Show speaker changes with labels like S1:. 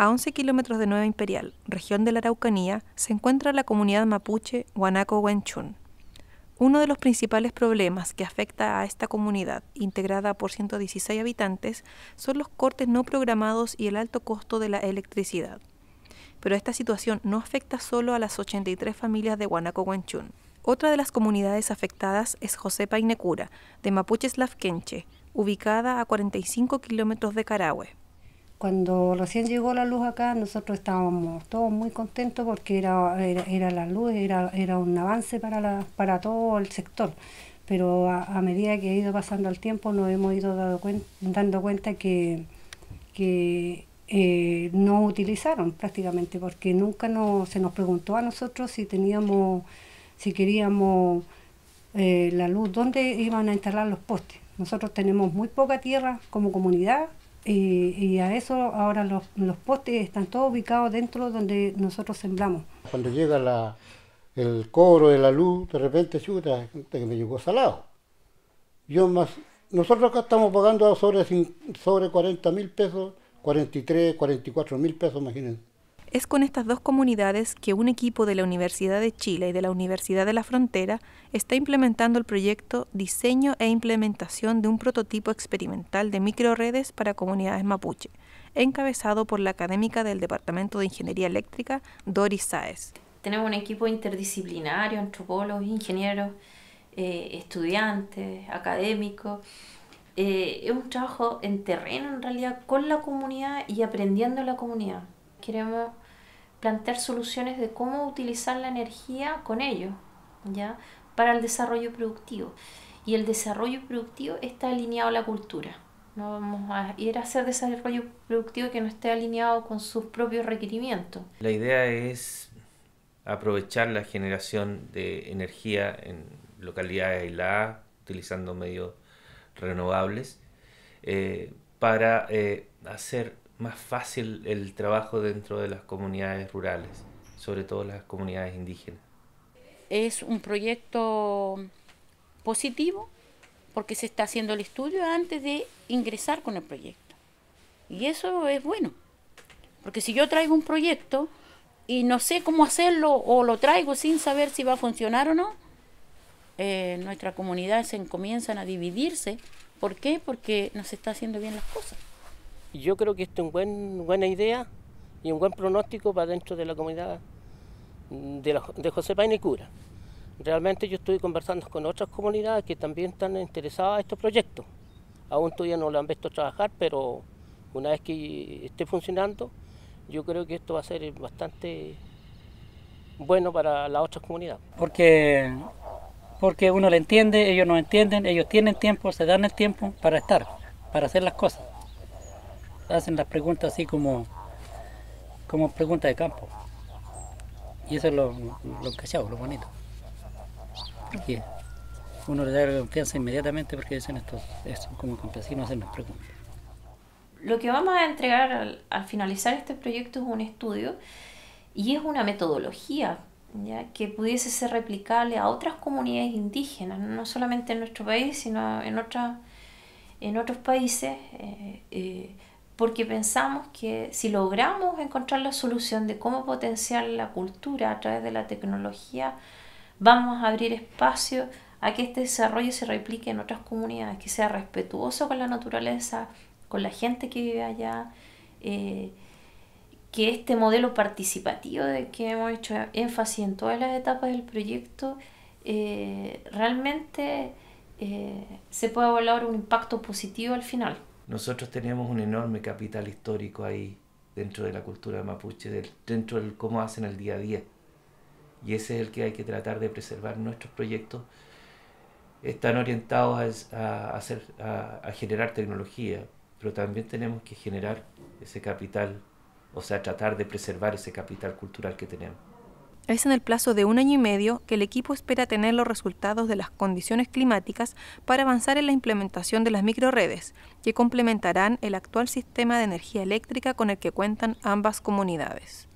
S1: a 11 kilómetros de Nueva Imperial, región de la Araucanía, se encuentra la comunidad mapuche Guanaco-Huenchun. Uno de los principales problemas que afecta a esta comunidad, integrada por 116 habitantes, son los cortes no programados y el alto costo de la electricidad. Pero esta situación no afecta solo a las 83 familias de Guanaco-Huenchun. Otra de las comunidades afectadas es Josepa Inecura, de Mapuche Slavkenche, ubicada a 45 kilómetros de
S2: Carahue. Cuando recién llegó la luz acá, nosotros estábamos todos muy contentos porque era, era, la luz, era, era un avance para, la, para todo el sector. Pero a, medida que ha ido pasando el tiempo, nos hemos ido dando cuenta que, eh, no utilizaron prácticamente, porque nunca se nos preguntó a nosotros si teníamos, si queríamos eh, la luz, dónde iban a instalar los postes. Nosotros tenemos muy poca tierra como comunidad y, a eso ahora los, postes están todos ubicados dentro donde nosotros sembramos. Cuando llega la, el cobro de la luz, de repente, chuta, que me llegó salado. Yo más, nosotros acá estamos pagando sobre, sobre 40 mil pesos, 43, 44 mil pesos, imagínense.
S1: Es con estas dos comunidades que un equipo de la Universidad de Chile y de la Universidad de la Frontera está implementando el proyecto Diseño e Implementación de un prototipo experimental de microredes para comunidades mapuche, encabezado por la académica del Departamento de Ingeniería Eléctrica, Doris Saez. Tenemos un equipo interdisciplinario, antropólogos, ingenieros, eh,
S3: estudiantes, académicos. Eh, es un trabajo en terreno, en realidad, con la comunidad y aprendiendo la comunidad. Queremos plantear soluciones de cómo utilizar la energía con ellos, ¿ya? Para el desarrollo productivo. Y el desarrollo productivo está alineado a la cultura. No vamos a ir a hacer desarrollo productivo que no esté alineado con sus propios requerimientos.
S4: La idea es aprovechar la generación de energía en localidades aisladas, utilizando medios renovables, eh, para eh, hacer más fácil el trabajo dentro de las comunidades rurales, sobre todo las comunidades indígenas.
S3: Es un proyecto positivo porque se está haciendo el estudio antes de ingresar con el proyecto. Y eso es bueno, porque si yo traigo un proyecto y no sé cómo hacerlo o lo traigo sin saber si va a funcionar o no, eh, nuestra comunidad se comienzan a dividirse. ¿Por qué? Porque no se está haciendo bien las cosas.
S4: Yo creo que esto es una buena idea y un buen pronóstico para dentro de la comunidad de, José Paine y Cura. Realmente yo estoy conversando con otras comunidades que también están interesadas en estos proyectos. Aún todavía no lo han visto trabajar, pero una vez que esté funcionando, yo creo que esto va a ser bastante bueno para las otras comunidades.
S2: Porque, porque uno le entiende, ellos no entienden, ellos tienen tiempo, se dan el tiempo para estar, para hacer las cosas hacen las preguntas así como, como preguntas de campo. Y eso es lo, se cachado, lo bonito. uno le da la confianza inmediatamente porque dicen esto como campesinos hacen las preguntas.
S3: Lo que vamos a entregar al, finalizar este proyecto es un estudio y es una metodología ¿ya? que pudiese ser replicable a otras comunidades indígenas, no solamente en nuestro país, sino en, otras en otros países. Eh, eh, porque pensamos que si logramos encontrar la solución de cómo potenciar la cultura a través de la tecnología, vamos a abrir espacio a que este desarrollo se replique en otras comunidades, que sea respetuoso con la naturaleza, con la gente que vive allá, eh, que este modelo participativo de que hemos hecho énfasis en todas las etapas del proyecto eh, realmente eh, se pueda valorar un impacto positivo al final
S4: nosotros tenemos un enorme capital histórico ahí dentro de la cultura mapuche, dentro del cómo hacen el día a día. Y ese es el que hay que tratar de preservar. Nuestros proyectos están orientados a, hacer, a generar tecnología, pero también tenemos que generar ese capital, o sea, tratar de preservar ese capital cultural que tenemos
S1: es en el plazo de un año y medio que el equipo espera tener los resultados de las condiciones climáticas para avanzar en la implementación de las microredes, que complementarán el actual sistema de energía eléctrica con el que cuentan ambas comunidades.